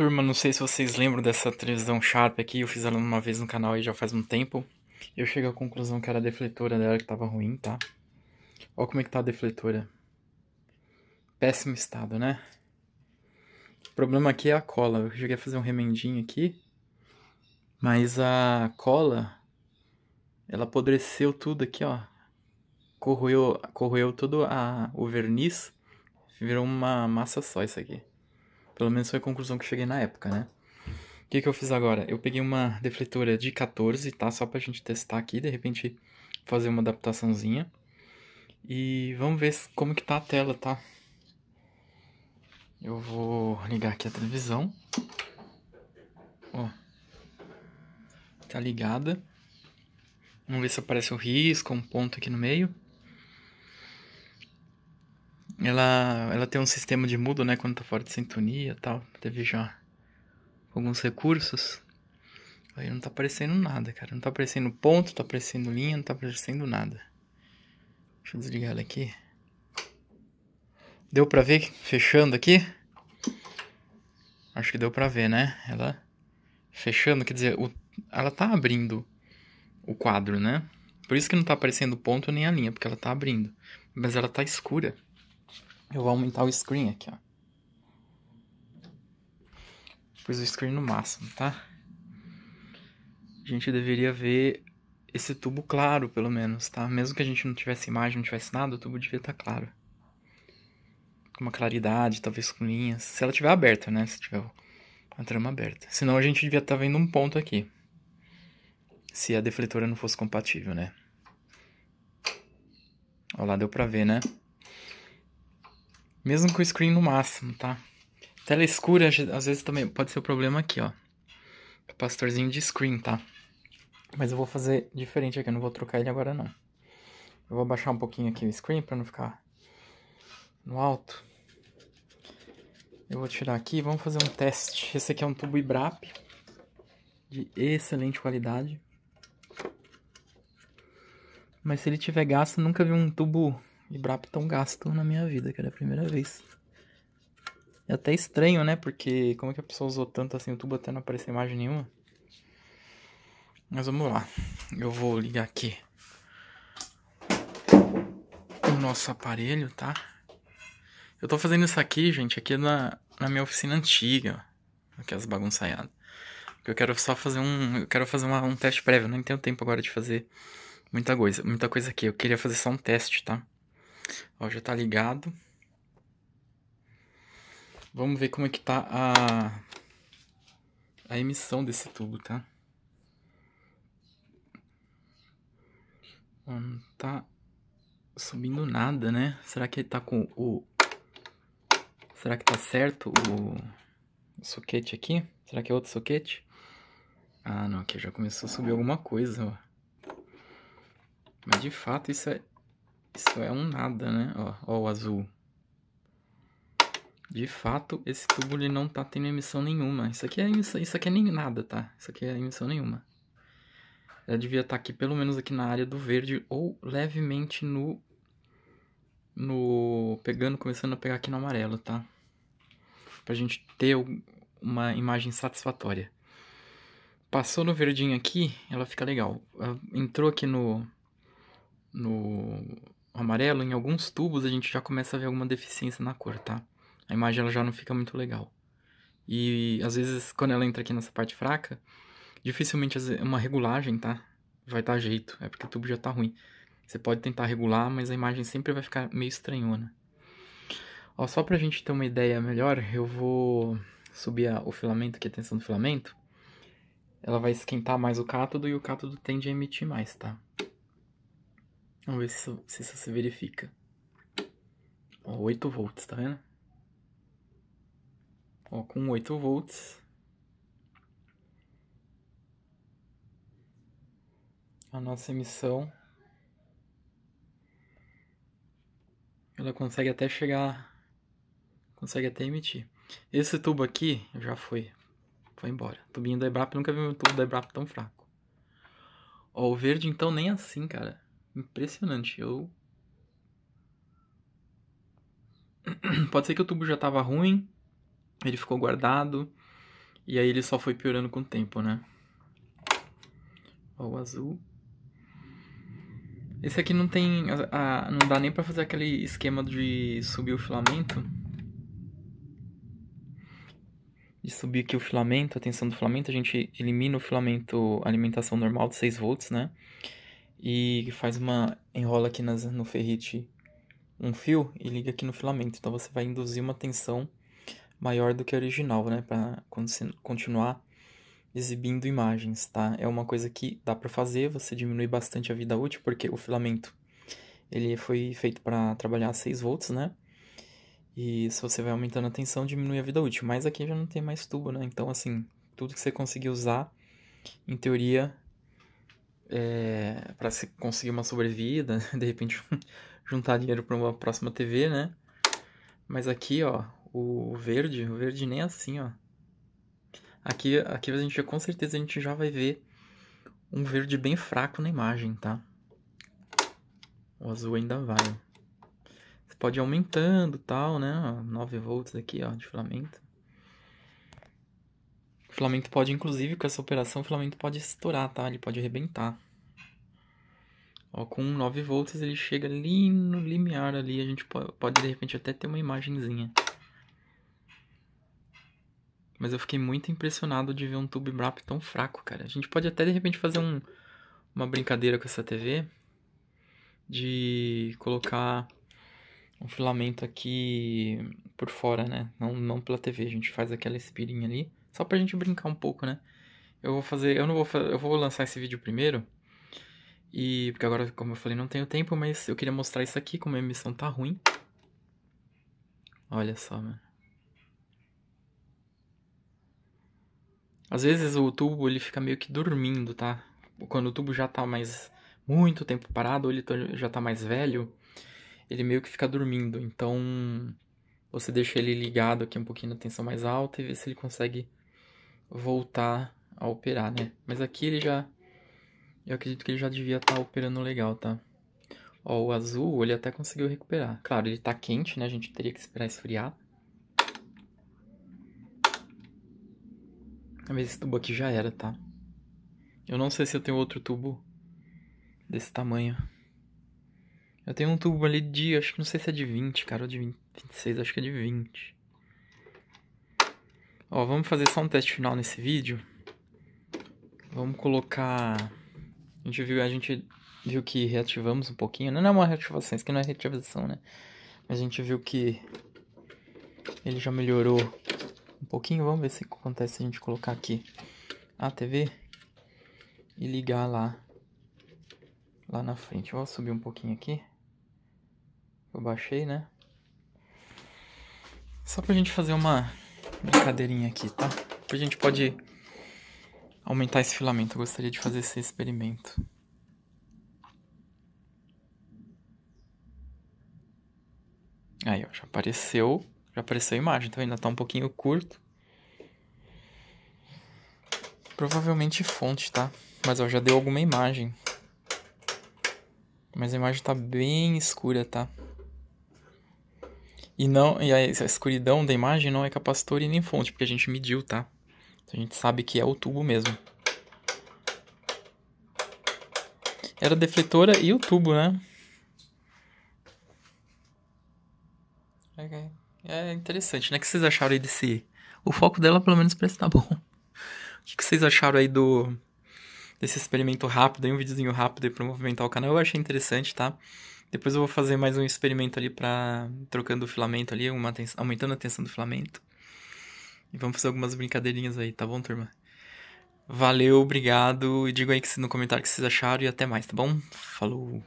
Turma, não sei se vocês lembram dessa televisão Sharp aqui, eu fiz ela uma vez no canal e já faz um tempo. Eu cheguei à conclusão que era a defletora dela que tava ruim, tá? Olha como é que tá a defletora. Péssimo estado, né? O problema aqui é a cola. Eu cheguei a fazer um remendinho aqui, mas a cola, ela apodreceu tudo aqui, ó. Corroeu, corroeu todo a, o verniz, virou uma massa só isso aqui. Pelo menos foi a conclusão que cheguei na época, né? O que, que eu fiz agora? Eu peguei uma defletora de 14, tá? Só pra gente testar aqui, de repente fazer uma adaptaçãozinha. E vamos ver como que tá a tela, tá? Eu vou ligar aqui a televisão. Ó. Tá ligada. Vamos ver se aparece um risco, um ponto aqui no meio. Ela, ela tem um sistema de mudo, né? Quando tá fora de sintonia e tal. Teve já alguns recursos. Aí não tá aparecendo nada, cara. Não tá aparecendo ponto, tá aparecendo linha, não tá aparecendo nada. Deixa eu desligar ela aqui. Deu pra ver fechando aqui? Acho que deu pra ver, né? Ela fechando, quer dizer, o... ela tá abrindo o quadro, né? Por isso que não tá aparecendo ponto nem a linha, porque ela tá abrindo. Mas ela tá escura. Eu vou aumentar o screen aqui, ó. Pus o screen no máximo, tá? A gente deveria ver esse tubo claro, pelo menos, tá? Mesmo que a gente não tivesse imagem, não tivesse nada, o tubo devia estar tá claro. Com uma claridade, talvez com linhas. Se ela estiver aberta, né? Se tiver a trama aberta. Senão a gente devia estar tá vendo um ponto aqui. Se a defletora não fosse compatível, né? Olha lá, deu pra ver, né? Mesmo com o screen no máximo, tá? Tela escura, às vezes, também pode ser o um problema aqui, ó. Capacitorzinho de screen, tá? Mas eu vou fazer diferente aqui, eu não vou trocar ele agora, não. Eu vou abaixar um pouquinho aqui o screen pra não ficar no alto. Eu vou tirar aqui, vamos fazer um teste. Esse aqui é um tubo Ibrap, de excelente qualidade. Mas se ele tiver gasto, nunca vi um tubo de Brapton gasto na minha vida, que era a primeira vez. É até estranho, né? Porque como é que a pessoa usou tanto assim o tubo até não aparecer imagem nenhuma? Mas vamos lá. Eu vou ligar aqui o nosso aparelho, tá? Eu tô fazendo isso aqui, gente, aqui na, na minha oficina antiga. Aqui as bagunçaiadas. Eu quero só fazer um. Eu quero fazer uma, um teste prévio. Eu não tenho tempo agora de fazer muita coisa. Muita coisa aqui. Eu queria fazer só um teste, tá? Ó, já tá ligado. Vamos ver como é que tá a, a emissão desse tubo, tá? não tá subindo nada, né? Será que ele tá com o... Será que tá certo o, o soquete aqui? Será que é outro soquete? Ah, não, aqui já começou a subir alguma coisa, ó. Mas de fato isso é isso é um nada, né? Ó, ó o azul. De fato, esse tubo ele não tá tendo emissão nenhuma. Isso aqui é emissão, isso aqui é nem nada, tá? Isso aqui é emissão nenhuma. Ela devia estar tá aqui, pelo menos aqui na área do verde, ou levemente no... No... Pegando, começando a pegar aqui no amarelo, tá? Pra gente ter uma imagem satisfatória. Passou no verdinho aqui, ela fica legal. Entrou aqui no... No amarelo, em alguns tubos a gente já começa a ver alguma deficiência na cor, tá? A imagem ela já não fica muito legal. E às vezes, quando ela entra aqui nessa parte fraca, dificilmente uma regulagem, tá? Vai dar jeito, é porque o tubo já tá ruim. Você pode tentar regular, mas a imagem sempre vai ficar meio estranhona. Ó, só pra gente ter uma ideia melhor, eu vou subir a, o filamento aqui, a tensão do filamento. Ela vai esquentar mais o cátodo e o cátodo tende a emitir mais, tá? Vamos ver se isso se, isso se verifica. Ó, 8 volts, tá vendo? Ó, com 8 volts. A nossa emissão. Ela consegue até chegar. Consegue até emitir. Esse tubo aqui já foi. Foi embora. Tubinho da Ebrap, nunca vi um tubo da Ebrap tão fraco. Ó, o verde então nem é assim, cara. Impressionante. Eu. Pode ser que o tubo já tava ruim, ele ficou guardado, e aí ele só foi piorando com o tempo, né? Ó, o azul. Esse aqui não tem. A, a, não dá nem pra fazer aquele esquema de subir o filamento. De subir aqui o filamento, a tensão do filamento, a gente elimina o filamento alimentação normal de 6 volts, né? e faz uma enrola aqui nas, no ferrite um fio e liga aqui no filamento. Então você vai induzir uma tensão maior do que a original, né, para continuar exibindo imagens, tá? É uma coisa que dá para fazer, você diminui bastante a vida útil porque o filamento ele foi feito para trabalhar a 6 volts, né? E se você vai aumentando a tensão, diminui a vida útil. Mas aqui já não tem mais tubo, né? Então, assim, tudo que você conseguir usar, em teoria, é, para se conseguir uma sobrevida, de repente juntar dinheiro para uma próxima TV, né? Mas aqui, ó, o verde, o verde nem é assim, ó. Aqui, aqui a gente com certeza a gente já vai ver um verde bem fraco na imagem, tá? O azul ainda vai. Você pode ir aumentando, tal, né? 9 volts aqui, ó, de filamento. O filamento pode, inclusive, com essa operação, o filamento pode estourar, tá? Ele pode arrebentar. Ó, com 9 volts ele chega ali no limiar ali, a gente pode de repente até ter uma imagenzinha. Mas eu fiquei muito impressionado de ver um tube wrap tão fraco, cara. A gente pode até de repente fazer um, uma brincadeira com essa TV de colocar um filamento aqui por fora, né? Não, não pela TV, a gente faz aquela espirinha ali, só pra gente brincar um pouco, né? Eu vou fazer, eu não vou, eu vou lançar esse vídeo primeiro. E porque agora, como eu falei, não tenho tempo, mas eu queria mostrar isso aqui como a emissão tá ruim. Olha só, mano. Às vezes o tubo ele fica meio que dormindo, tá? Quando o tubo já tá mais muito tempo parado, ou ele já tá mais velho, ele meio que fica dormindo. Então você deixa ele ligado aqui um pouquinho na tensão mais alta e vê se ele consegue voltar a operar, né? Mas aqui ele já. Eu acredito que ele já devia estar tá operando legal, tá? Ó, o azul ele até conseguiu recuperar. Claro, ele tá quente, né? A gente teria que esperar esfriar. Mas esse tubo aqui já era, tá? Eu não sei se eu tenho outro tubo desse tamanho. Eu tenho um tubo ali de, acho que não sei se é de 20, cara, ou de 20, 26, acho que é de 20. Ó, vamos fazer só um teste final nesse vídeo. Vamos colocar... A gente viu, a gente viu que reativamos um pouquinho. Né? Não é uma reativação, isso aqui não é reativação, né? Mas a gente viu que ele já melhorou um pouquinho. Vamos ver se acontece se a gente colocar aqui a TV e ligar lá, lá na frente. Vou subir um pouquinho aqui eu baixei, né? Só pra gente fazer uma brincadeirinha aqui, tá? A gente pode aumentar esse filamento. Eu gostaria de fazer esse experimento. Aí, ó, já apareceu. Já apareceu a imagem, então ainda tá um pouquinho curto. Provavelmente fonte, tá? Mas ó, já deu alguma imagem. Mas a imagem tá bem escura, tá? E não e a escuridão da imagem não é capacitor e nem fonte, porque a gente mediu, tá? A gente sabe que é o tubo mesmo. Era a defletora e o tubo, né? É, é interessante, né? O que vocês acharam aí desse... O foco dela, pelo menos, parece estar tá bom. O que vocês acharam aí do... Desse experimento rápido, aí um videozinho rápido aí pra movimentar o canal. Eu achei interessante, tá? Depois eu vou fazer mais um experimento ali para Trocando o filamento ali, uma tens... aumentando a tensão do filamento. E vamos fazer algumas brincadeirinhas aí, tá bom, turma? Valeu, obrigado. E diga aí que, no comentário o que vocês acharam e até mais, tá bom? Falou!